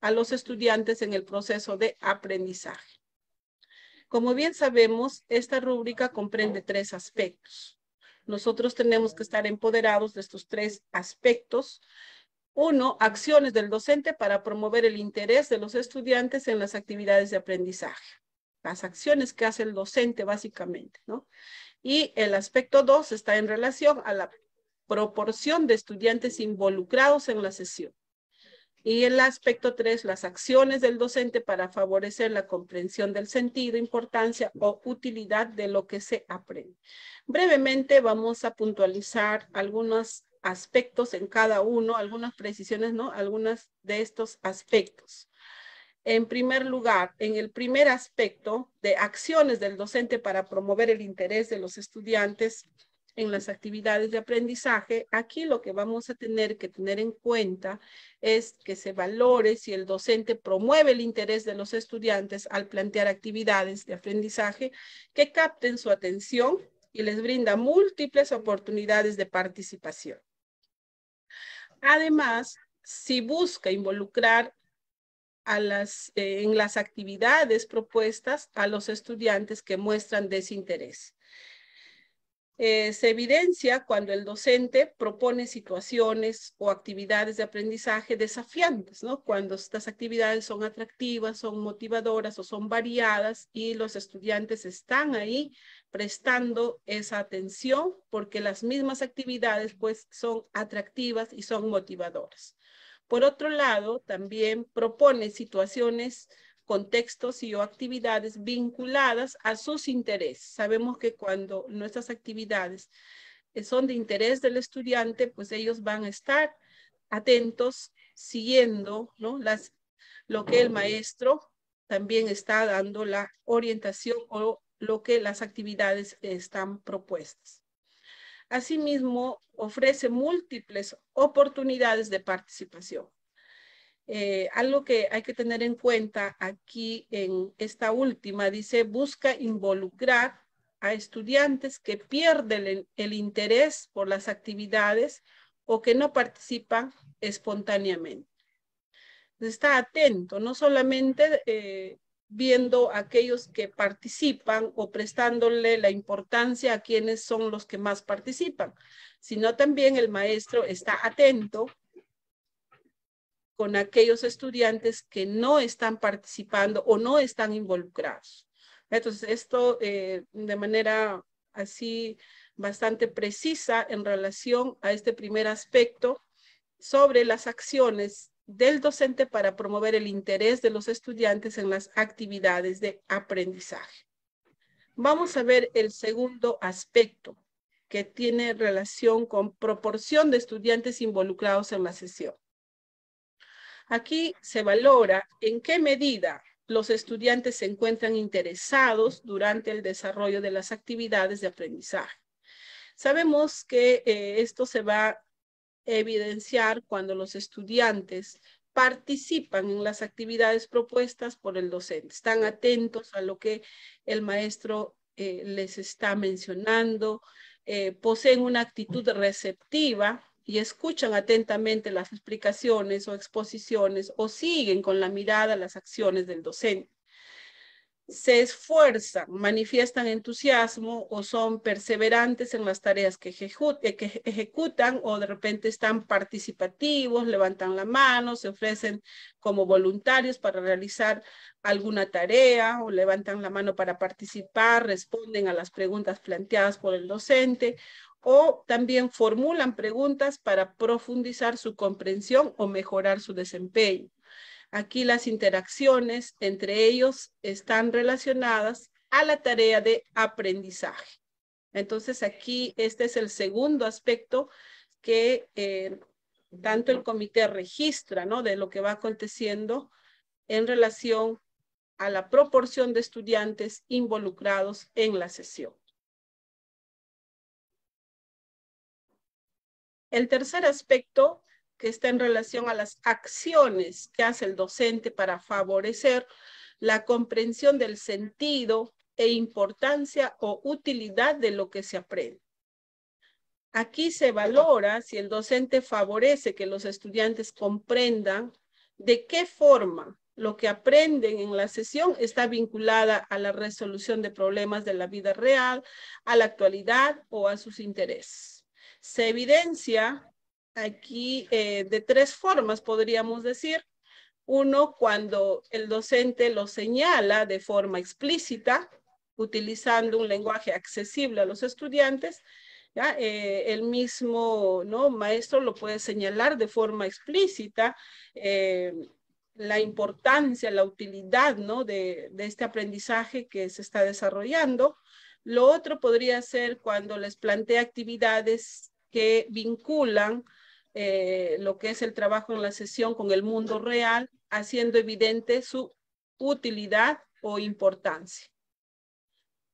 a los estudiantes en el proceso de aprendizaje. Como bien sabemos, esta rúbrica comprende tres aspectos. Nosotros tenemos que estar empoderados de estos tres aspectos. Uno, acciones del docente para promover el interés de los estudiantes en las actividades de aprendizaje. Las acciones que hace el docente básicamente, ¿no? Y el aspecto dos está en relación a la proporción de estudiantes involucrados en la sesión. Y el aspecto 3, las acciones del docente para favorecer la comprensión del sentido, importancia o utilidad de lo que se aprende. Brevemente vamos a puntualizar algunos aspectos en cada uno, algunas precisiones, ¿no? Algunas de estos aspectos. En primer lugar, en el primer aspecto de acciones del docente para promover el interés de los estudiantes, en las actividades de aprendizaje, aquí lo que vamos a tener que tener en cuenta es que se valore si el docente promueve el interés de los estudiantes al plantear actividades de aprendizaje que capten su atención y les brinda múltiples oportunidades de participación. Además, si busca involucrar a las, eh, en las actividades propuestas a los estudiantes que muestran desinterés. Eh, se evidencia cuando el docente propone situaciones o actividades de aprendizaje desafiantes, ¿no? Cuando estas actividades son atractivas, son motivadoras o son variadas y los estudiantes están ahí prestando esa atención porque las mismas actividades pues son atractivas y son motivadoras. Por otro lado, también propone situaciones contextos y o actividades vinculadas a sus intereses. Sabemos que cuando nuestras actividades eh, son de interés del estudiante, pues ellos van a estar atentos, siguiendo lo que el maestro también está dando la orientación o lo que las actividades están propuestas. Asimismo, ofrece múltiples oportunidades de participación. Eh, algo que hay que tener en cuenta aquí en esta última, dice, busca involucrar a estudiantes que pierden el, interés por las actividades o que no participan espontáneamente. Está atento, no solamente eh, viendo a aquellos que participan o prestándole la importancia a quienes son los que más participan, sino también el maestro está atento con aquellos estudiantes que no están participando o no están involucrados. Entonces, esto eh, de manera así bastante precisa en relación a este primer aspecto sobre las acciones del docente para promover el interés de los estudiantes en las actividades de aprendizaje. Vamos a ver el segundo aspecto que tiene relación con proporción de estudiantes involucrados en la sesión. Aquí se valora en qué medida los estudiantes se encuentran interesados durante el desarrollo de las actividades de aprendizaje. Sabemos que eh, esto se va a evidenciar cuando los estudiantes participan en las actividades propuestas por el docente, están atentos a lo que el maestro eh, les está mencionando, eh, poseen una actitud receptiva y escuchan atentamente las explicaciones o exposiciones o siguen con la mirada las acciones del docente. Se esfuerzan, manifiestan entusiasmo o son perseverantes en las tareas que, eh, que ejecutan o de repente están participativos, levantan la mano, se ofrecen como voluntarios para realizar alguna tarea o levantan la mano para participar, responden a las preguntas planteadas por el docente o también formulan preguntas para profundizar su comprensión o mejorar su desempeño. Aquí las interacciones entre ellos están relacionadas a la tarea de aprendizaje. Entonces aquí este es el segundo aspecto que eh, tanto el comité registra ¿no? de lo que va aconteciendo en relación a la proporción de estudiantes involucrados en la sesión. El tercer aspecto que está en relación a las acciones que hace el docente para favorecer la comprensión del sentido e importancia o utilidad de lo que se aprende. Aquí se valora si el docente favorece que los estudiantes comprendan de qué forma lo que aprenden en la sesión está vinculada a la resolución de problemas de la vida real, a la actualidad o a sus intereses se evidencia aquí eh, de tres formas, podríamos decir. Uno, cuando el docente lo señala de forma explícita, utilizando un lenguaje accesible a los estudiantes, eh, el mismo ¿no? maestro lo puede señalar de forma explícita eh, la importancia, la utilidad ¿no? de, de este aprendizaje que se está desarrollando. Lo otro podría ser cuando les plantea actividades que vinculan eh, lo que es el trabajo en la sesión con el mundo real, haciendo evidente su utilidad o importancia.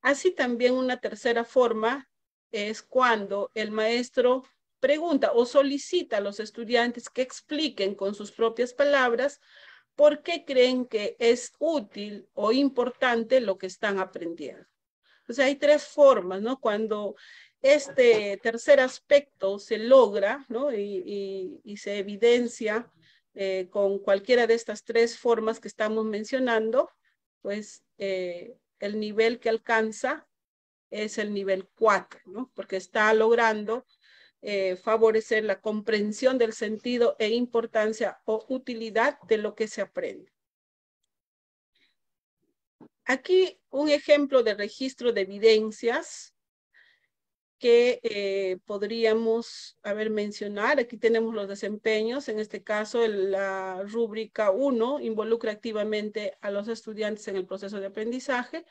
Así también una tercera forma es cuando el maestro pregunta o solicita a los estudiantes que expliquen con sus propias palabras por qué creen que es útil o importante lo que están aprendiendo. O sea, hay tres formas, ¿no? Cuando este tercer aspecto se logra y, se evidencia eh, con cualquiera de estas tres formas que estamos mencionando, pues eh, el nivel que alcanza es el nivel 4, porque está logrando eh, favorecer la comprensión del sentido e importancia o utilidad de lo que se aprende. Aquí un ejemplo de registro de evidencias que eh, podríamos haber mencionar. Aquí tenemos los desempeños, en este caso la rúbrica 1 involucra activamente a los estudiantes en el proceso de aprendizaje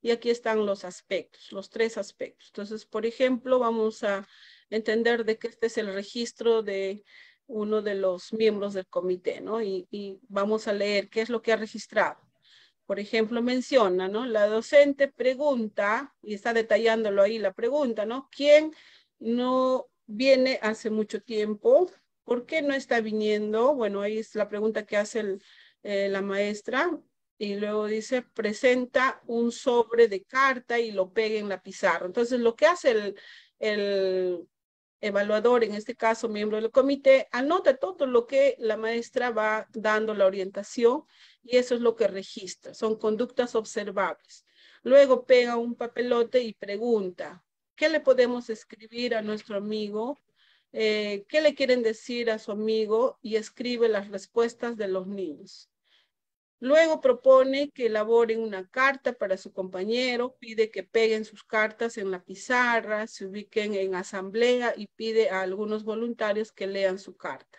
y aquí están los aspectos, los tres aspectos. Entonces, por ejemplo, vamos a entender de que este es el registro de uno de los miembros del comité, ¿no? y vamos a leer qué es lo que ha registrado por ejemplo, menciona, ¿no? La docente pregunta, y está detallándolo ahí la pregunta, ¿no? ¿Quién no viene hace mucho tiempo? ¿Por qué no está viniendo? Bueno, ahí es la pregunta que hace eh, la maestra. Y luego dice, presenta un sobre de carta y lo pegue en la pizarra. Entonces, lo que hace el, el evaluador, en este caso miembro del comité, anota todo lo que la maestra va dando la orientación y eso es lo que registra, son conductas observables. Luego pega un papelote y pregunta, ¿qué le podemos escribir a nuestro amigo? Eh, ¿Qué le quieren decir a su amigo? Y escribe las respuestas de los niños. Luego propone que elaboren una carta para su compañero, pide que peguen sus cartas en la pizarra, se ubiquen en asamblea y pide a algunos voluntarios que lean su carta.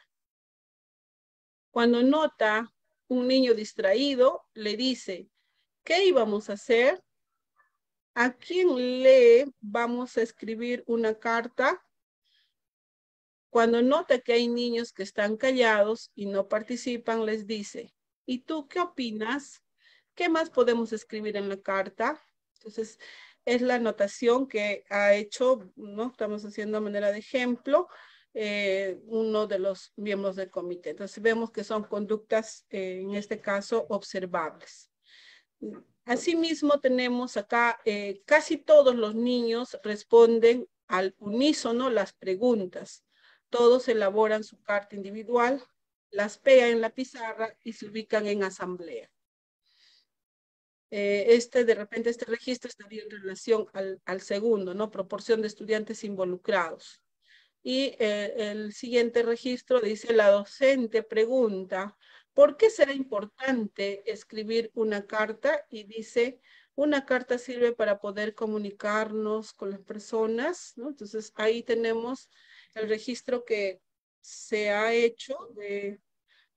Cuando nota un niño distraído le dice, ¿qué íbamos a hacer? ¿A quién le vamos a escribir una carta? Cuando nota que hay niños que están callados y no participan, les dice, ¿y tú qué opinas? ¿Qué más podemos escribir en la carta? Entonces, es la anotación que ha hecho, ¿no? Estamos haciendo a manera de ejemplo eh, uno de los miembros del comité. Entonces vemos que son conductas, eh, en este caso, observables. Asimismo, tenemos acá, eh, casi todos los niños responden al unísono las preguntas. Todos elaboran su carta individual, las pegan en la pizarra y se ubican en asamblea. este, de repente, este registro está en relación al, al, segundo, ¿no? Proporción de estudiantes involucrados. Y eh, el siguiente registro dice, la docente pregunta, ¿por qué será importante escribir una carta? Y dice, una carta sirve para poder comunicarnos con las personas, ¿no? Entonces ahí tenemos el registro que se ha hecho de,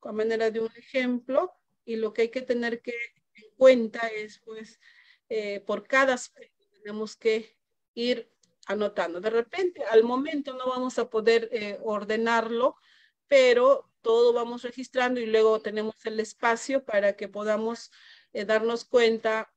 a manera de un ejemplo y lo que hay que tener que en cuenta es pues eh, por cada aspecto tenemos que ir anotando. De repente, al momento no vamos a poder eh, ordenarlo, pero todo vamos registrando y luego tenemos el espacio para que podamos eh, darnos cuenta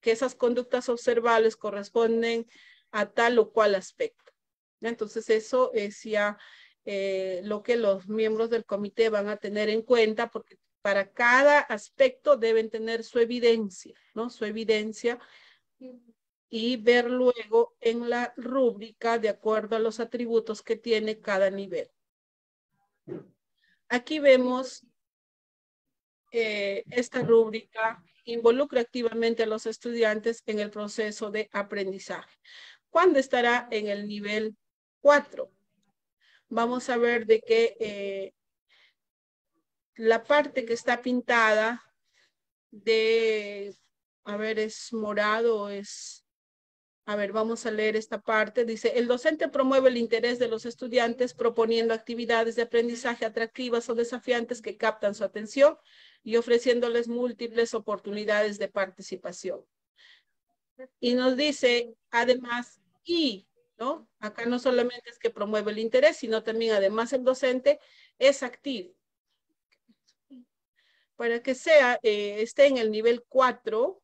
que esas conductas observables corresponden a tal o cual aspecto. Entonces eso es ya eh, lo que los miembros del comité van a tener en cuenta porque para cada aspecto deben tener su evidencia, ¿no? Su evidencia y ver luego en la rúbrica de acuerdo a los atributos que tiene cada nivel. Aquí vemos eh, esta rúbrica involucra activamente a los estudiantes en el proceso de aprendizaje. ¿Cuándo estará en el nivel 4? Vamos a ver de qué eh, la parte que está pintada de, a ver, es morado, es a ver, vamos a leer esta parte. Dice, el docente promueve el interés de los estudiantes proponiendo actividades de aprendizaje atractivas o desafiantes que captan su atención y ofreciéndoles múltiples oportunidades de participación. Y nos dice, además, y, ¿no? Acá no solamente es que promueve el interés, sino también además el docente es activo. Para que sea, eh, esté en el nivel 4,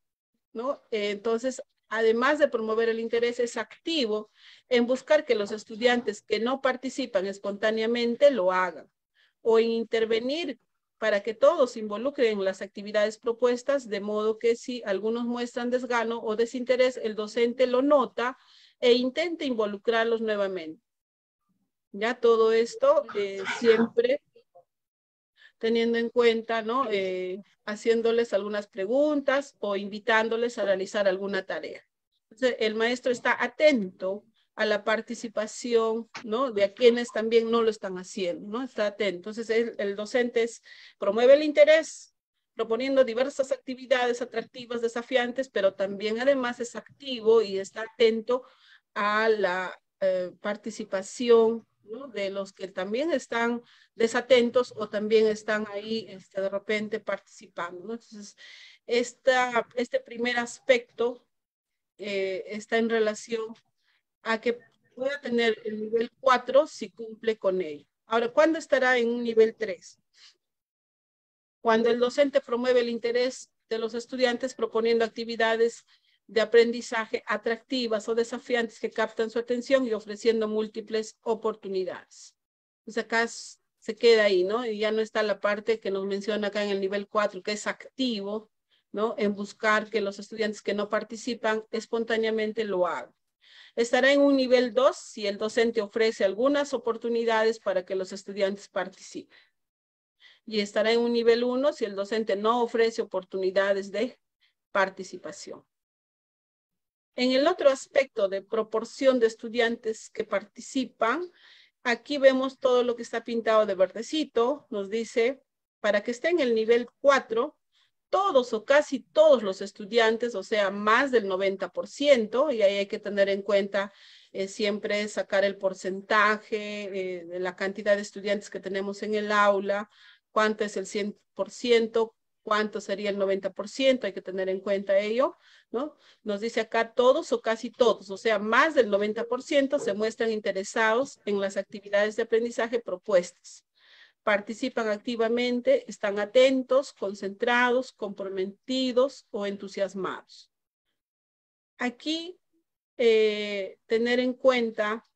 ¿no? Eh, entonces, además de promover el interés, es activo en buscar que los estudiantes que no participan espontáneamente lo hagan o intervenir para que todos involucren en las actividades propuestas, de modo que si algunos muestran desgano o desinterés, el docente lo nota e intente involucrarlos nuevamente. Ya todo esto eh, siempre teniendo en cuenta, ¿no? Eh, haciéndoles algunas preguntas o invitándoles a realizar alguna tarea. Entonces, el maestro está atento a la participación, ¿no? De a quienes también no lo están haciendo, ¿no? Está atento. Entonces, el, docente promueve el interés, proponiendo diversas actividades atractivas, desafiantes, pero también además es activo y está atento a la eh, participación de los que también están desatentos o también están ahí este, de repente participando. Entonces, este primer aspecto eh, está en relación a que pueda tener el nivel 4 si cumple con ello. Ahora, ¿cuándo estará en un nivel 3? Cuando el docente promueve el interés de los estudiantes proponiendo actividades de aprendizaje atractivas o desafiantes que captan su atención y ofreciendo múltiples oportunidades. Entonces pues acá se queda ahí, ¿no? Y ya no está la parte que nos menciona acá en el nivel 4, que es activo, ¿no? En buscar que los estudiantes que no participan espontáneamente lo hagan. Estará en un nivel 2 si el docente ofrece algunas oportunidades para que los estudiantes participen. Y estará en un nivel 1 si el docente no ofrece oportunidades de participación. En el otro aspecto de proporción de estudiantes que participan, aquí vemos todo lo que está pintado de verdecito. Nos dice, para que esté en el nivel 4, todos o casi todos los estudiantes, o sea, más del 90%, y ahí hay que tener en cuenta eh, siempre sacar el porcentaje, eh, de la cantidad de estudiantes que tenemos en el aula, cuánto es el 100%, cuánto sería el 90%, hay que tener en cuenta ello, ¿no? Nos dice acá todos o casi todos, o sea, más del 90% se muestran interesados en las actividades de aprendizaje propuestas. Participan activamente, están atentos, concentrados, comprometidos o entusiasmados. Aquí, eh, tener en cuenta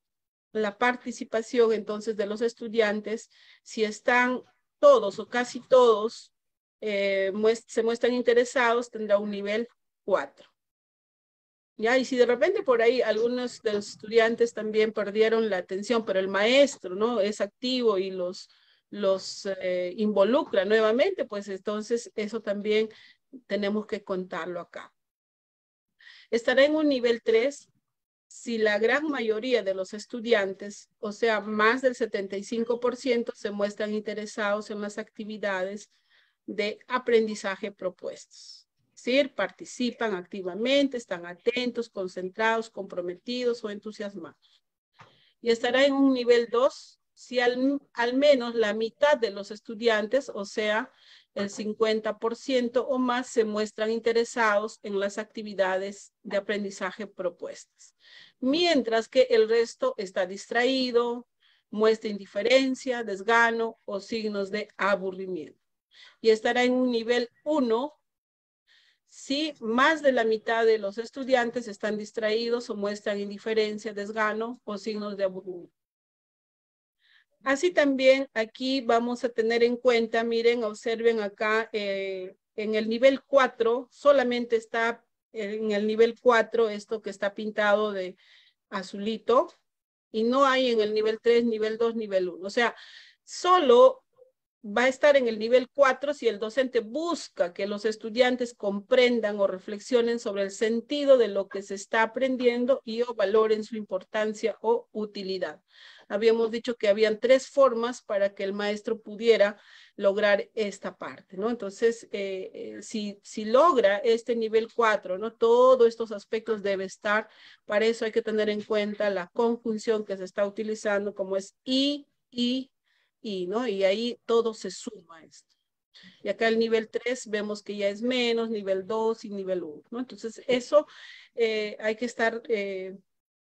la participación entonces de los estudiantes, si están todos o casi todos eh, se muestran interesados, tendrá un nivel 4. ¿Ya? Y si de repente por ahí algunos de los estudiantes también perdieron la atención, pero el maestro ¿no? es activo y los, los eh, involucra nuevamente, pues entonces eso también tenemos que contarlo acá. Estará en un nivel 3 si la gran mayoría de los estudiantes, o sea, más del 75%, se muestran interesados en las actividades de aprendizaje propuestos. Es decir, participan activamente, están atentos, concentrados, comprometidos o entusiasmados. Y estará en un nivel 2 si al, al menos la mitad de los estudiantes, o sea, el 50% o más se muestran interesados en las actividades de aprendizaje propuestas, mientras que el resto está distraído, muestra indiferencia, desgano o signos de aburrimiento y estará en un nivel 1 si más de la mitad de los estudiantes están distraídos o muestran indiferencia, desgano o signos de aburrimiento. Así también aquí vamos a tener en cuenta, miren, observen acá eh, en el nivel 4, solamente está en el nivel 4 esto que está pintado de azulito y no hay en el nivel 3, nivel 2, nivel 1. O sea, solo va a estar en el nivel 4 si el docente busca que los estudiantes comprendan o reflexionen sobre el sentido de lo que se está aprendiendo y o valoren su importancia o utilidad. Habíamos dicho que habían tres formas para que el maestro pudiera lograr esta parte, ¿no? Entonces, eh, eh, si, si logra este nivel 4, ¿no? Todos estos aspectos deben estar, para eso hay que tener en cuenta la conjunción que se está utilizando como es y, y, y, ¿no? Y ahí todo se suma a esto. Y acá el nivel 3 vemos que ya es menos, nivel 2 y nivel 1, ¿no? Entonces eso eh, hay que estar, eh,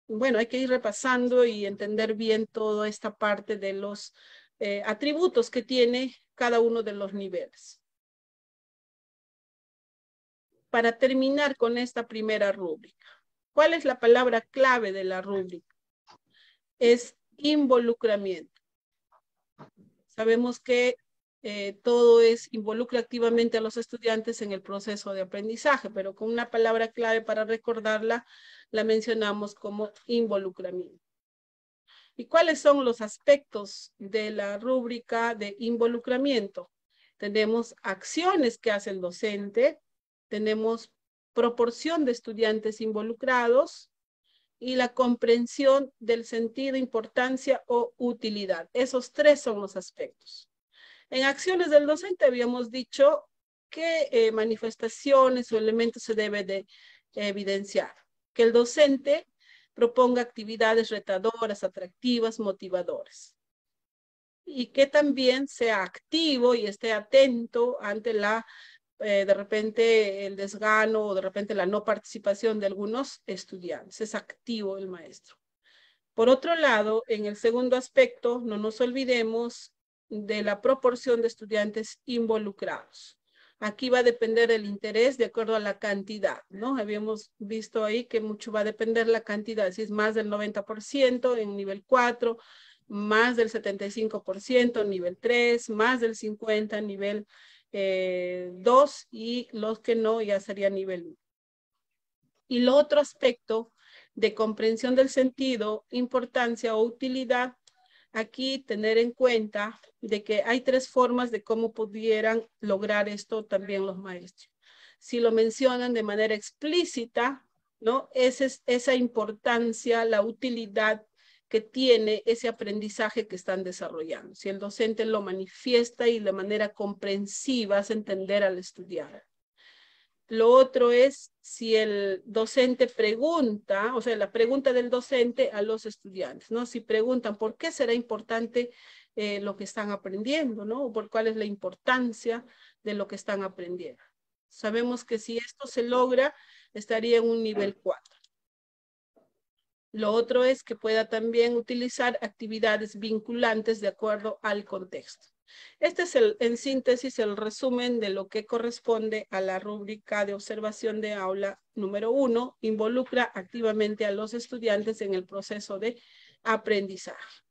bueno, hay que ir repasando y entender bien toda esta parte de los eh, atributos que tiene cada uno de los niveles. Para terminar con esta primera rúbrica, ¿cuál es la palabra clave de la rúbrica? Es involucramiento. Sabemos que eh, todo es involucra activamente a los estudiantes en el proceso de aprendizaje, pero con una palabra clave para recordarla, la mencionamos como involucramiento. ¿Y cuáles son los aspectos de la rúbrica de involucramiento? Tenemos acciones que hace el docente, tenemos proporción de estudiantes involucrados, y la comprensión del sentido, importancia o utilidad. Esos tres son los aspectos. En acciones del docente habíamos dicho qué eh, manifestaciones o elementos se debe de evidenciar. Que el docente proponga actividades retadoras, atractivas, motivadoras. Y que también sea activo y esté atento ante la eh, de repente el desgano o de repente la no participación de algunos estudiantes. Es activo el maestro. Por otro lado, en el segundo aspecto, no nos olvidemos de la proporción de estudiantes involucrados. Aquí va a depender el interés de acuerdo a la cantidad, ¿no? Habíamos visto ahí que mucho va a depender la cantidad, si es más del 90% en nivel 4, más del 75% en nivel 3, más del 50% en nivel eh, dos y los que no ya sería nivel 1. Y lo otro aspecto de comprensión del sentido, importancia o utilidad, aquí tener en cuenta de que hay tres formas de cómo pudieran lograr esto también los maestros. Si lo mencionan de manera explícita, ¿no? es, esa importancia, la utilidad que tiene ese aprendizaje que están desarrollando. Si el docente lo manifiesta y de manera comprensiva hace entender al estudiante. Lo otro es si el docente pregunta, o sea, la pregunta del docente a los estudiantes, ¿no? Si preguntan por qué será importante eh, lo que están aprendiendo, ¿no? O por cuál es la importancia de lo que están aprendiendo. Sabemos que si esto se logra, estaría en un nivel 4. Lo otro es que pueda también utilizar actividades vinculantes de acuerdo al contexto. Este es en síntesis el resumen de lo que corresponde a la rúbrica de observación de aula número uno. Involucra activamente a los estudiantes en el proceso de aprendizaje.